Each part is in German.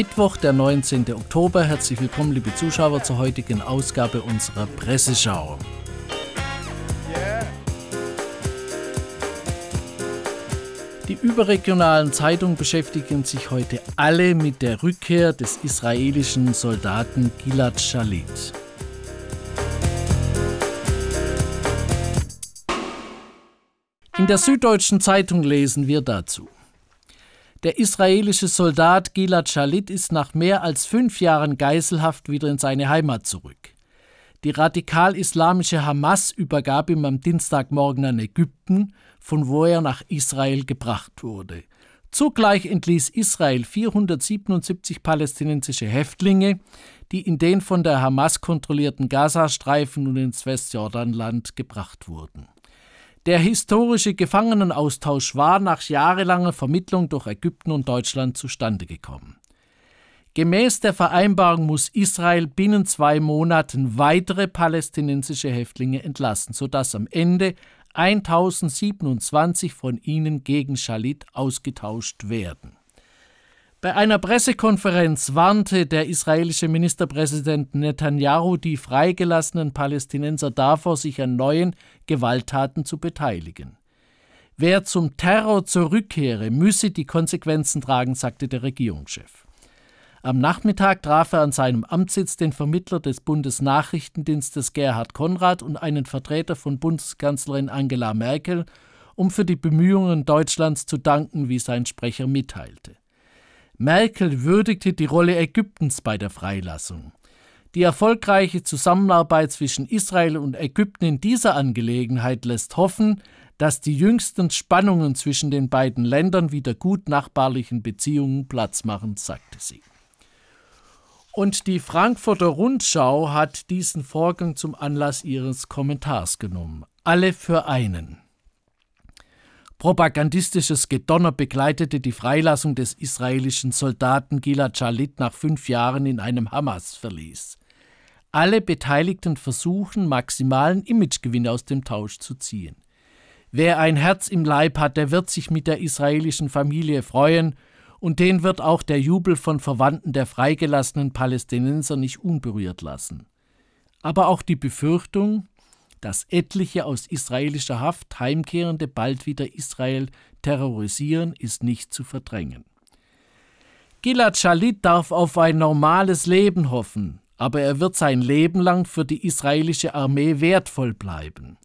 Mittwoch, der 19. Oktober. Herzlich willkommen, liebe Zuschauer, zur heutigen Ausgabe unserer Presseschau. Die überregionalen Zeitungen beschäftigen sich heute alle mit der Rückkehr des israelischen Soldaten Gilad Shalit. In der Süddeutschen Zeitung lesen wir dazu. Der israelische Soldat Gilad Shalit ist nach mehr als fünf Jahren Geiselhaft wieder in seine Heimat zurück. Die radikal-islamische Hamas übergab ihm am Dienstagmorgen an Ägypten, von wo er nach Israel gebracht wurde. Zugleich entließ Israel 477 palästinensische Häftlinge, die in den von der Hamas kontrollierten Gazastreifen und ins Westjordanland gebracht wurden. Der historische Gefangenenaustausch war nach jahrelanger Vermittlung durch Ägypten und Deutschland zustande gekommen. Gemäß der Vereinbarung muss Israel binnen zwei Monaten weitere palästinensische Häftlinge entlassen, sodass am Ende 1027 von ihnen gegen Schalit ausgetauscht werden. Bei einer Pressekonferenz warnte der israelische Ministerpräsident Netanyahu die freigelassenen Palästinenser davor, sich an neuen Gewalttaten zu beteiligen. Wer zum Terror zurückkehre, müsse die Konsequenzen tragen, sagte der Regierungschef. Am Nachmittag traf er an seinem Amtssitz den Vermittler des Bundesnachrichtendienstes Gerhard Konrad und einen Vertreter von Bundeskanzlerin Angela Merkel, um für die Bemühungen Deutschlands zu danken, wie sein Sprecher mitteilte. Merkel würdigte die Rolle Ägyptens bei der Freilassung. Die erfolgreiche Zusammenarbeit zwischen Israel und Ägypten in dieser Angelegenheit lässt hoffen, dass die jüngsten Spannungen zwischen den beiden Ländern wieder gut nachbarlichen Beziehungen Platz machen, sagte sie. Und die Frankfurter Rundschau hat diesen Vorgang zum Anlass ihres Kommentars genommen. Alle für einen. Propagandistisches Gedonner begleitete die Freilassung des israelischen Soldaten Gilad Jalit nach fünf Jahren in einem Hamas-Verlies. Alle Beteiligten versuchen, maximalen Imagegewinn aus dem Tausch zu ziehen. Wer ein Herz im Leib hat, der wird sich mit der israelischen Familie freuen, und den wird auch der Jubel von Verwandten der freigelassenen Palästinenser nicht unberührt lassen. Aber auch die Befürchtung, dass etliche aus israelischer Haft Heimkehrende bald wieder Israel terrorisieren, ist nicht zu verdrängen. Gilad Shalit darf auf ein normales Leben hoffen, aber er wird sein Leben lang für die israelische Armee wertvoll bleiben.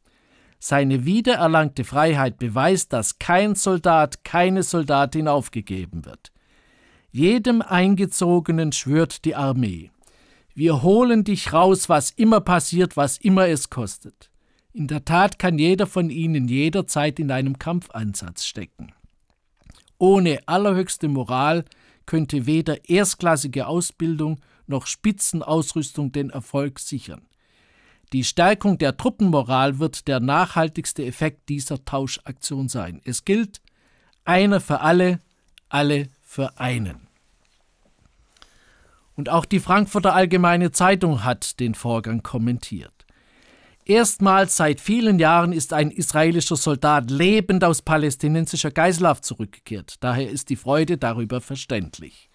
Seine wiedererlangte Freiheit beweist, dass kein Soldat, keine Soldatin aufgegeben wird. Jedem Eingezogenen schwört die Armee. Wir holen dich raus, was immer passiert, was immer es kostet. In der Tat kann jeder von ihnen jederzeit in einem Kampfansatz stecken. Ohne allerhöchste Moral könnte weder erstklassige Ausbildung noch Spitzenausrüstung den Erfolg sichern. Die Stärkung der Truppenmoral wird der nachhaltigste Effekt dieser Tauschaktion sein. Es gilt, einer für alle, alle für einen. Und auch die Frankfurter Allgemeine Zeitung hat den Vorgang kommentiert. Erstmals seit vielen Jahren ist ein israelischer Soldat lebend aus palästinensischer Geiselhaft zurückgekehrt. Daher ist die Freude darüber verständlich.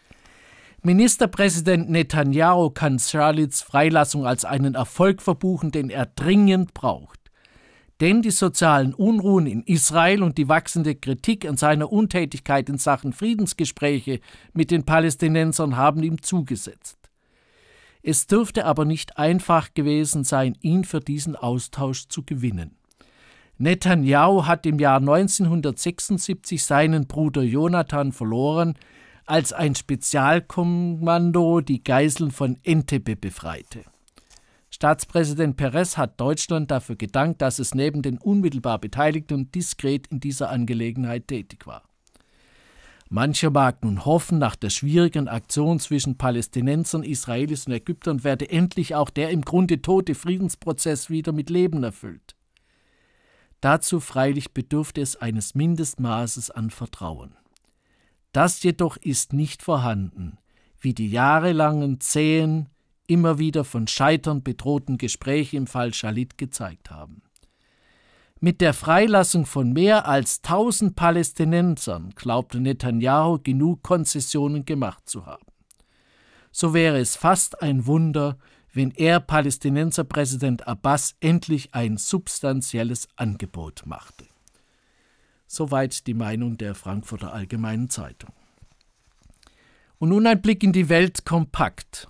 Ministerpräsident Netanyahu kann Charlits Freilassung als einen Erfolg verbuchen, den er dringend braucht. Denn die sozialen Unruhen in Israel und die wachsende Kritik an seiner Untätigkeit in Sachen Friedensgespräche mit den Palästinensern haben ihm zugesetzt. Es dürfte aber nicht einfach gewesen sein, ihn für diesen Austausch zu gewinnen. Netanyahu hat im Jahr 1976 seinen Bruder Jonathan verloren, als ein Spezialkommando die Geiseln von Entebbe befreite. Staatspräsident Perez hat Deutschland dafür gedankt, dass es neben den unmittelbar Beteiligten diskret in dieser Angelegenheit tätig war. Mancher mag nun hoffen, nach der schwierigen Aktion zwischen Palästinensern, Israelis und Ägyptern werde endlich auch der im Grunde tote Friedensprozess wieder mit Leben erfüllt. Dazu freilich bedürfte es eines Mindestmaßes an Vertrauen. Das jedoch ist nicht vorhanden, wie die jahrelangen zähen, immer wieder von Scheitern bedrohten Gespräche im Fall Shalit gezeigt haben. Mit der Freilassung von mehr als 1000 Palästinensern glaubte Netanyahu genug Konzessionen gemacht zu haben. So wäre es fast ein Wunder, wenn er Palästinenserpräsident Abbas endlich ein substanzielles Angebot machte. Soweit die Meinung der Frankfurter Allgemeinen Zeitung. Und nun ein Blick in die Welt kompakt.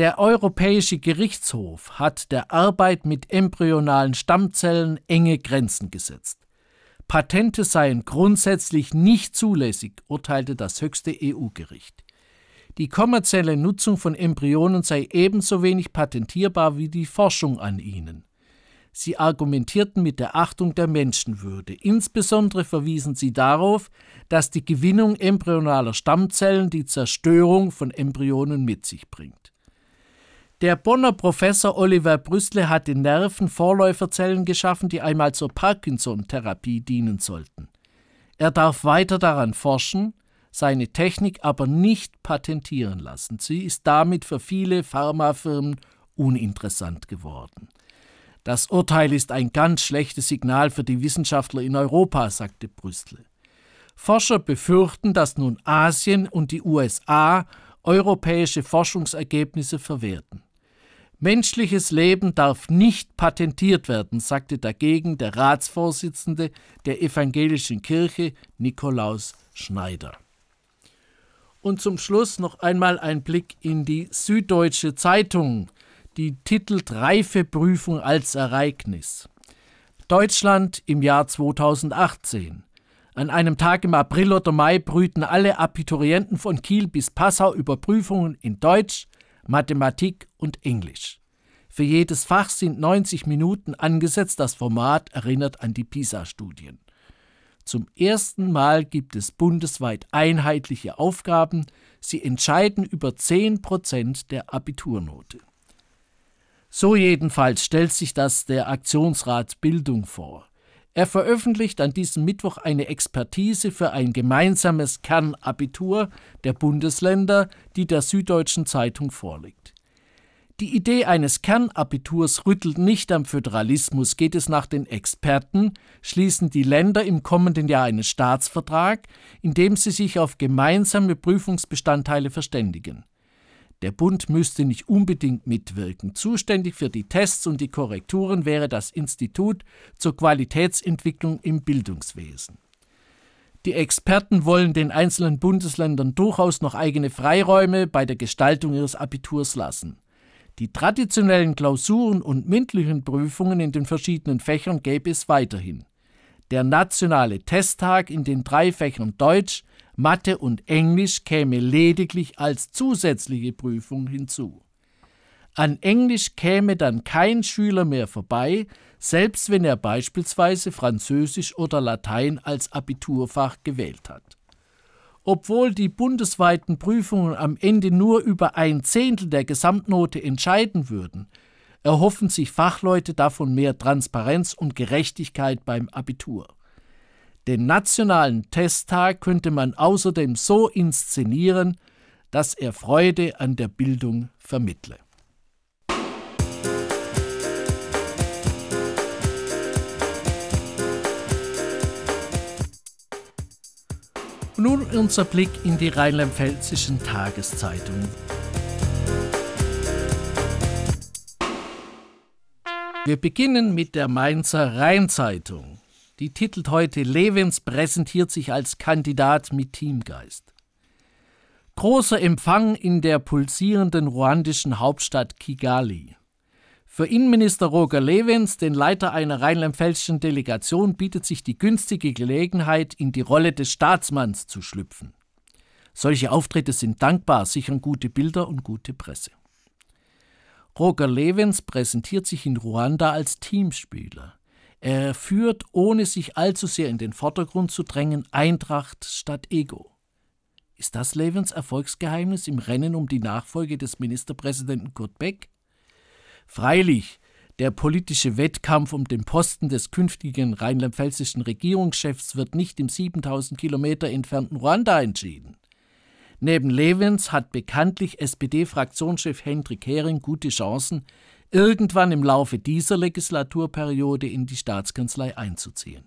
Der Europäische Gerichtshof hat der Arbeit mit embryonalen Stammzellen enge Grenzen gesetzt. Patente seien grundsätzlich nicht zulässig, urteilte das höchste EU-Gericht. Die kommerzielle Nutzung von Embryonen sei ebenso wenig patentierbar wie die Forschung an ihnen. Sie argumentierten mit der Achtung der Menschenwürde. Insbesondere verwiesen sie darauf, dass die Gewinnung embryonaler Stammzellen die Zerstörung von Embryonen mit sich bringt. Der Bonner Professor Oliver Brüssle hat den Nerven Vorläuferzellen geschaffen, die einmal zur Parkinson-Therapie dienen sollten. Er darf weiter daran forschen, seine Technik aber nicht patentieren lassen. Sie ist damit für viele Pharmafirmen uninteressant geworden. Das Urteil ist ein ganz schlechtes Signal für die Wissenschaftler in Europa, sagte Brüssel. Forscher befürchten, dass nun Asien und die USA europäische Forschungsergebnisse verwerten. Menschliches Leben darf nicht patentiert werden, sagte dagegen der Ratsvorsitzende der evangelischen Kirche Nikolaus Schneider. Und zum Schluss noch einmal ein Blick in die Süddeutsche Zeitung, die titelt Reifeprüfung als Ereignis. Deutschland im Jahr 2018. An einem Tag im April oder Mai brüten alle Abiturienten von Kiel bis Passau über Prüfungen in Deutsch, Mathematik und Englisch. Für jedes Fach sind 90 Minuten angesetzt. Das Format erinnert an die PISA-Studien. Zum ersten Mal gibt es bundesweit einheitliche Aufgaben. Sie entscheiden über 10 Prozent der Abiturnote. So jedenfalls stellt sich das der Aktionsrat Bildung vor. Er veröffentlicht an diesem Mittwoch eine Expertise für ein gemeinsames Kernabitur der Bundesländer, die der Süddeutschen Zeitung vorliegt. Die Idee eines Kernabiturs rüttelt nicht am Föderalismus, geht es nach den Experten, schließen die Länder im kommenden Jahr einen Staatsvertrag, in dem sie sich auf gemeinsame Prüfungsbestandteile verständigen. Der Bund müsste nicht unbedingt mitwirken. Zuständig für die Tests und die Korrekturen wäre das Institut zur Qualitätsentwicklung im Bildungswesen. Die Experten wollen den einzelnen Bundesländern durchaus noch eigene Freiräume bei der Gestaltung ihres Abiturs lassen. Die traditionellen Klausuren und mündlichen Prüfungen in den verschiedenen Fächern gäbe es weiterhin. Der nationale Testtag in den drei Fächern Deutsch, Mathe und Englisch käme lediglich als zusätzliche Prüfung hinzu. An Englisch käme dann kein Schüler mehr vorbei, selbst wenn er beispielsweise Französisch oder Latein als Abiturfach gewählt hat. Obwohl die bundesweiten Prüfungen am Ende nur über ein Zehntel der Gesamtnote entscheiden würden, erhoffen sich Fachleute davon mehr Transparenz und Gerechtigkeit beim Abitur. Den nationalen Testtag könnte man außerdem so inszenieren, dass er Freude an der Bildung vermittle. Nun unser Blick in die rheinland-pfälzischen Tageszeitungen. Wir beginnen mit der Mainzer Rheinzeitung. Die titelt heute Levens präsentiert sich als Kandidat mit Teamgeist. Großer Empfang in der pulsierenden ruandischen Hauptstadt Kigali. Für Innenminister Roger Levens, den Leiter einer rheinland-pfälzischen Delegation, bietet sich die günstige Gelegenheit, in die Rolle des Staatsmanns zu schlüpfen. Solche Auftritte sind dankbar, sichern gute Bilder und gute Presse. Roger Levens präsentiert sich in Ruanda als Teamspieler. Er führt, ohne sich allzu sehr in den Vordergrund zu drängen, Eintracht statt Ego. Ist das Levens Erfolgsgeheimnis im Rennen um die Nachfolge des Ministerpräsidenten Kurt Beck? Freilich, der politische Wettkampf um den Posten des künftigen rheinland-pfälzischen Regierungschefs wird nicht im 7000 Kilometer entfernten Ruanda entschieden. Neben Levens hat bekanntlich SPD-Fraktionschef Hendrik Hering gute Chancen, irgendwann im Laufe dieser Legislaturperiode in die Staatskanzlei einzuziehen.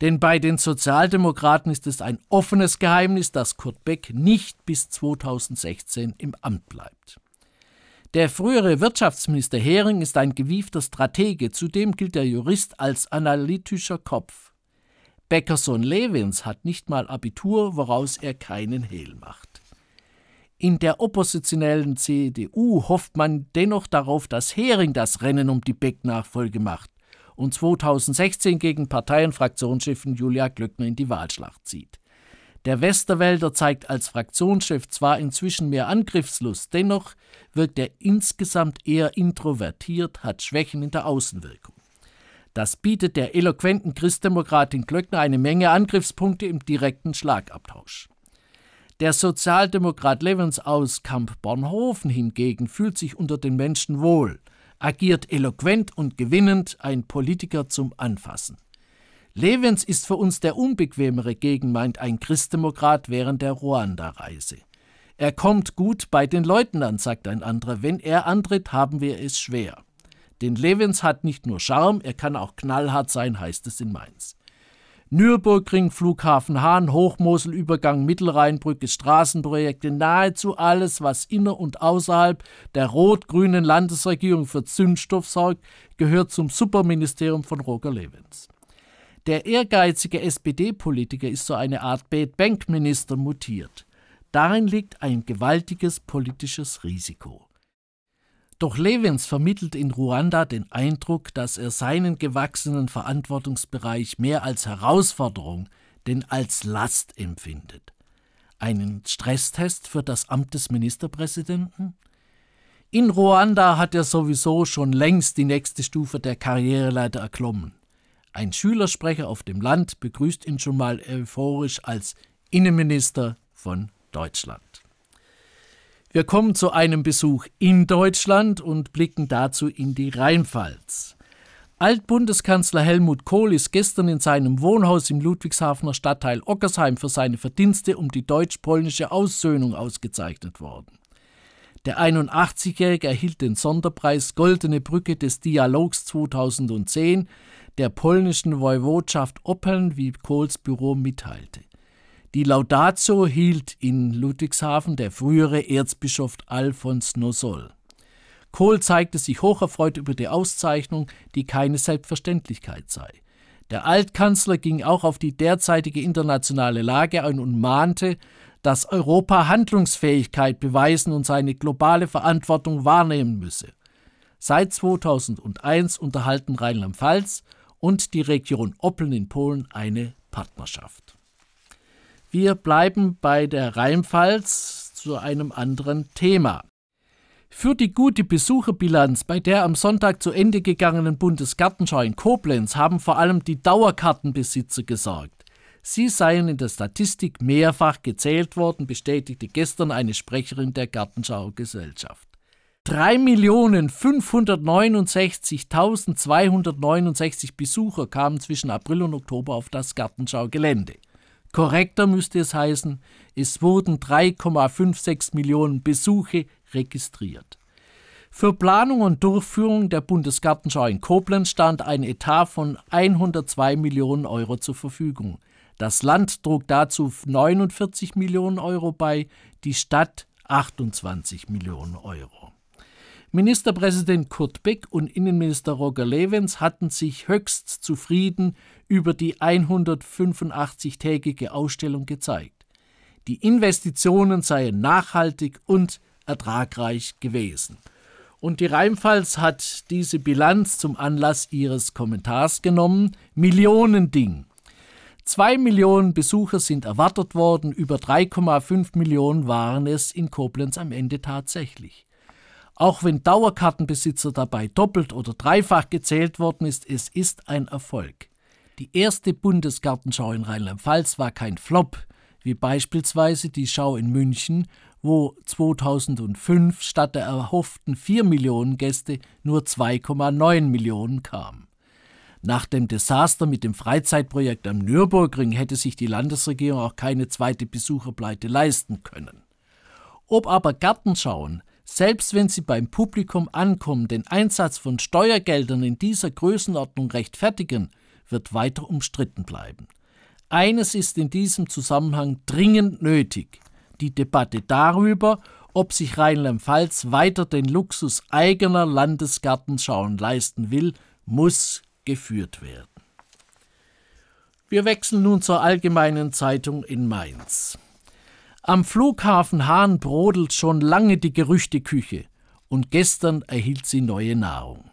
Denn bei den Sozialdemokraten ist es ein offenes Geheimnis, dass Kurt Beck nicht bis 2016 im Amt bleibt. Der frühere Wirtschaftsminister Hering ist ein gewiefter Stratege, zudem gilt der Jurist als analytischer Kopf. Beckerson Lewins hat nicht mal Abitur, woraus er keinen Hehl macht. In der oppositionellen CDU hofft man dennoch darauf, dass Hering das Rennen um die Beck-Nachfolge macht und 2016 gegen Partei- und Fraktionschefin Julia Glöckner in die Wahlschlacht zieht. Der Westerwälder zeigt als Fraktionschef zwar inzwischen mehr Angriffslust, dennoch wirkt er insgesamt eher introvertiert, hat Schwächen in der Außenwirkung. Das bietet der eloquenten Christdemokratin Glöckner eine Menge Angriffspunkte im direkten Schlagabtausch. Der Sozialdemokrat Levens aus Kamp-Bornhofen hingegen fühlt sich unter den Menschen wohl, agiert eloquent und gewinnend, ein Politiker zum Anfassen. Levens ist für uns der unbequemere Gegen, meint ein Christdemokrat während der Ruanda-Reise. Er kommt gut bei den Leuten an, sagt ein anderer. Wenn er antritt, haben wir es schwer. Denn Levens hat nicht nur Charme, er kann auch knallhart sein, heißt es in Mainz. Nürburgring, Flughafen Hahn, Hochmoselübergang Mittelrheinbrücke, Straßenprojekte, nahezu alles, was inner und außerhalb der rot-grünen Landesregierung für Zündstoff sorgt, gehört zum Superministerium von Roger Levens. Der ehrgeizige SPD-Politiker ist so eine Art Bad-Bank-Minister mutiert. Darin liegt ein gewaltiges politisches Risiko. Doch Levens vermittelt in Ruanda den Eindruck, dass er seinen gewachsenen Verantwortungsbereich mehr als Herausforderung, denn als Last empfindet. Einen Stresstest für das Amt des Ministerpräsidenten? In Ruanda hat er sowieso schon längst die nächste Stufe der Karriereleiter erklommen. Ein Schülersprecher auf dem Land begrüßt ihn schon mal euphorisch als Innenminister von Deutschland. Wir kommen zu einem Besuch in Deutschland und blicken dazu in die Rheinpfalz. Altbundeskanzler Helmut Kohl ist gestern in seinem Wohnhaus im Ludwigshafener Stadtteil Ockersheim für seine Verdienste um die deutsch-polnische Aussöhnung ausgezeichnet worden. Der 81-Jährige erhielt den Sonderpreis Goldene Brücke des Dialogs 2010 der polnischen Woiwodschaft Oppeln, wie Kohls Büro mitteilte. Die Laudatio hielt in Ludwigshafen der frühere Erzbischof Alfons Nosol. Kohl zeigte sich hocherfreut über die Auszeichnung, die keine Selbstverständlichkeit sei. Der Altkanzler ging auch auf die derzeitige internationale Lage ein und mahnte, dass Europa Handlungsfähigkeit beweisen und seine globale Verantwortung wahrnehmen müsse. Seit 2001 unterhalten Rheinland-Pfalz und die Region Oppeln in Polen eine Partnerschaft. Wir bleiben bei der Rheinpfalz zu einem anderen Thema. Für die gute Besucherbilanz bei der am Sonntag zu Ende gegangenen Bundesgartenschau in Koblenz haben vor allem die Dauerkartenbesitzer gesorgt. Sie seien in der Statistik mehrfach gezählt worden, bestätigte gestern eine Sprecherin der Gartenschau-Gesellschaft. 3.569.269 Besucher kamen zwischen April und Oktober auf das Gartenschau-Gelände. Korrekter müsste es heißen, es wurden 3,56 Millionen Besuche registriert. Für Planung und Durchführung der Bundesgartenschau in Koblenz stand ein Etat von 102 Millionen Euro zur Verfügung. Das Land trug dazu 49 Millionen Euro bei, die Stadt 28 Millionen Euro. Ministerpräsident Kurt Beck und Innenminister Roger Levens hatten sich höchst zufrieden über die 185-tägige Ausstellung gezeigt. Die Investitionen seien nachhaltig und ertragreich gewesen. Und die Rheinpfalz hat diese Bilanz zum Anlass ihres Kommentars genommen. Millionending. Zwei Millionen Besucher sind erwartet worden, über 3,5 Millionen waren es in Koblenz am Ende tatsächlich. Auch wenn Dauerkartenbesitzer dabei doppelt oder dreifach gezählt worden ist, es ist ein Erfolg. Die erste Bundesgartenschau in Rheinland-Pfalz war kein Flop, wie beispielsweise die Schau in München, wo 2005 statt der erhofften 4 Millionen Gäste nur 2,9 Millionen kamen. Nach dem Desaster mit dem Freizeitprojekt am Nürburgring hätte sich die Landesregierung auch keine zweite Besucherpleite leisten können. Ob aber Gartenschauen selbst wenn sie beim Publikum ankommen, den Einsatz von Steuergeldern in dieser Größenordnung rechtfertigen, wird weiter umstritten bleiben. Eines ist in diesem Zusammenhang dringend nötig die Debatte darüber, ob sich Rheinland-Pfalz weiter den Luxus eigener Landesgartenschauen leisten will, muss geführt werden. Wir wechseln nun zur Allgemeinen Zeitung in Mainz. Am Flughafen Hahn brodelt schon lange die Gerüchteküche und gestern erhielt sie neue Nahrung.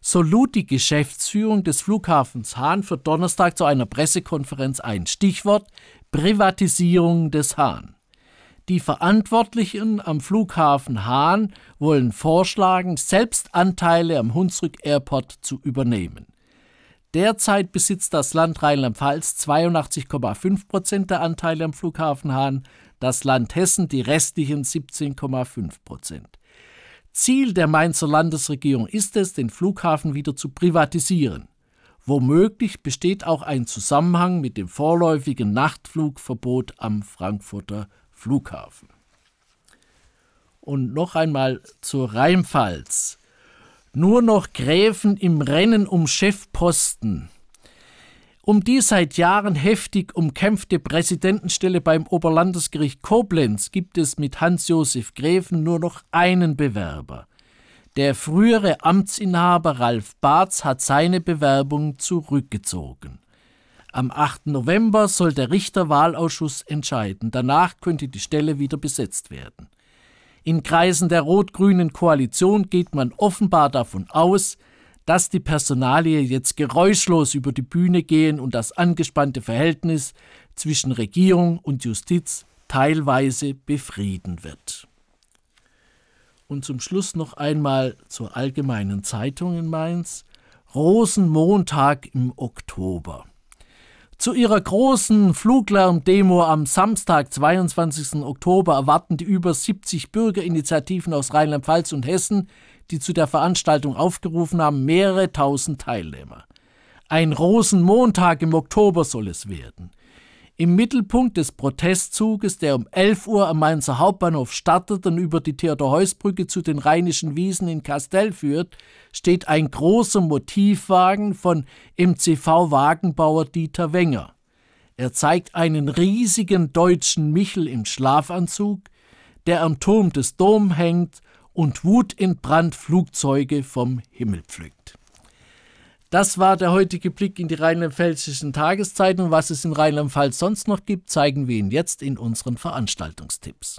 So lud die Geschäftsführung des Flughafens Hahn für Donnerstag zu einer Pressekonferenz ein. Stichwort Privatisierung des Hahn. Die Verantwortlichen am Flughafen Hahn wollen vorschlagen, selbst Anteile am Hunsrück Airport zu übernehmen. Derzeit besitzt das Land Rheinland-Pfalz 82,5 Prozent der Anteile am Flughafen Hahn, das Land Hessen die restlichen 17,5 Prozent. Ziel der Mainzer Landesregierung ist es, den Flughafen wieder zu privatisieren. Womöglich besteht auch ein Zusammenhang mit dem vorläufigen Nachtflugverbot am Frankfurter Flughafen. Und noch einmal zur Rheinpfalz. Nur noch Gräfen im Rennen um Chefposten um die seit Jahren heftig umkämpfte Präsidentenstelle beim Oberlandesgericht Koblenz gibt es mit Hans-Josef Gräfen nur noch einen Bewerber. Der frühere Amtsinhaber Ralf Barz hat seine Bewerbung zurückgezogen. Am 8. November soll der Richterwahlausschuss entscheiden. Danach könnte die Stelle wieder besetzt werden. In Kreisen der rot-grünen Koalition geht man offenbar davon aus, dass die Personalie jetzt geräuschlos über die Bühne gehen und das angespannte Verhältnis zwischen Regierung und Justiz teilweise befrieden wird. Und zum Schluss noch einmal zur allgemeinen Zeitung in Mainz. Rosenmontag im Oktober. Zu ihrer großen Fluglärmdemo am Samstag, 22. Oktober, erwarten die über 70 Bürgerinitiativen aus Rheinland-Pfalz und Hessen die zu der Veranstaltung aufgerufen haben, mehrere tausend Teilnehmer. Ein Rosenmontag im Oktober soll es werden. Im Mittelpunkt des Protestzuges, der um 11 Uhr am Mainzer Hauptbahnhof startet und über die Theodor-Heuss-Brücke zu den Rheinischen Wiesen in Kastell führt, steht ein großer Motivwagen von MCV-Wagenbauer Dieter Wenger. Er zeigt einen riesigen deutschen Michel im Schlafanzug, der am Turm des Dom hängt und Wut in Brand Flugzeuge vom Himmel pflückt. Das war der heutige Blick in die rheinland-pfälzischen Tageszeitung. Was es in Rheinland-Pfalz sonst noch gibt, zeigen wir Ihnen jetzt in unseren Veranstaltungstipps.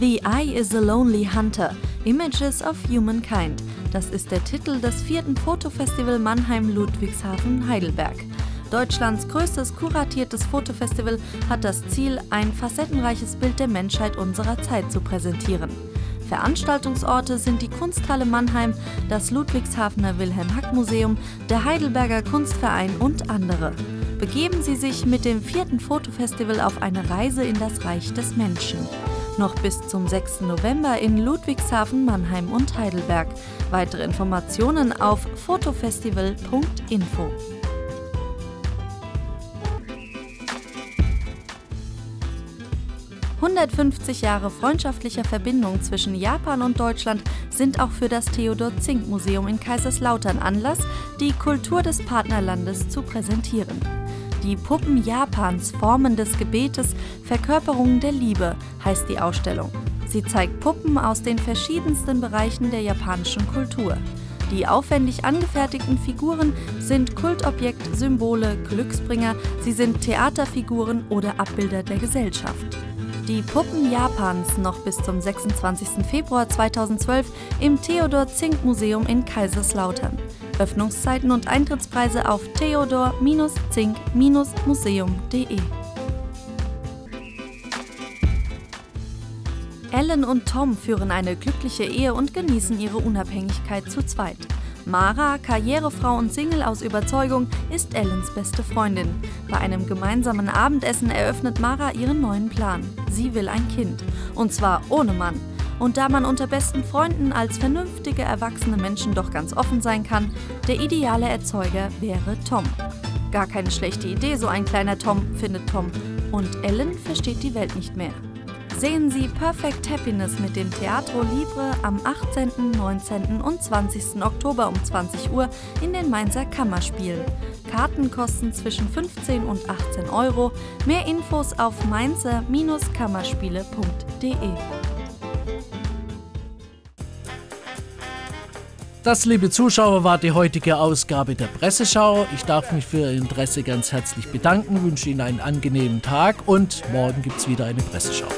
The Eye is a Lonely Hunter – Images of Humankind. Das ist der Titel des vierten Fotofestival Mannheim-Ludwigshafen-Heidelberg. Deutschlands größtes kuratiertes Fotofestival hat das Ziel, ein facettenreiches Bild der Menschheit unserer Zeit zu präsentieren. Veranstaltungsorte sind die Kunsthalle Mannheim, das Ludwigshafener Wilhelm-Hack-Museum, der Heidelberger Kunstverein und andere. Begeben Sie sich mit dem vierten Fotofestival auf eine Reise in das Reich des Menschen. Noch bis zum 6. November in Ludwigshafen, Mannheim und Heidelberg. Weitere Informationen auf fotofestival.info. 150 Jahre freundschaftlicher Verbindung zwischen Japan und Deutschland sind auch für das Theodor-Zink-Museum in Kaiserslautern Anlass, die Kultur des Partnerlandes zu präsentieren. Die Puppen Japans, Formen des Gebetes, Verkörperungen der Liebe heißt die Ausstellung. Sie zeigt Puppen aus den verschiedensten Bereichen der japanischen Kultur. Die aufwendig angefertigten Figuren sind Kultobjekt, Symbole, Glücksbringer, sie sind Theaterfiguren oder Abbilder der Gesellschaft. Die Puppen Japans noch bis zum 26. Februar 2012 im Theodor Zink Museum in Kaiserslautern. Öffnungszeiten und Eintrittspreise auf theodor-zink-museum.de. Ellen und Tom führen eine glückliche Ehe und genießen ihre Unabhängigkeit zu zweit. Mara, Karrierefrau und Single aus Überzeugung, ist Ellens beste Freundin. Bei einem gemeinsamen Abendessen eröffnet Mara ihren neuen Plan. Sie will ein Kind. Und zwar ohne Mann. Und da man unter besten Freunden als vernünftige erwachsene Menschen doch ganz offen sein kann, der ideale Erzeuger wäre Tom. Gar keine schlechte Idee, so ein kleiner Tom, findet Tom. Und Ellen versteht die Welt nicht mehr. Sehen Sie Perfect Happiness mit dem Teatro Libre am 18., 19. und 20. Oktober um 20 Uhr in den Mainzer Kammerspielen. Karten kosten zwischen 15 und 18 Euro. Mehr Infos auf mainzer-kammerspiele.de. Das, liebe Zuschauer, war die heutige Ausgabe der Presseschau. Ich darf mich für Ihr Interesse ganz herzlich bedanken, wünsche Ihnen einen angenehmen Tag und morgen gibt es wieder eine Presseschau.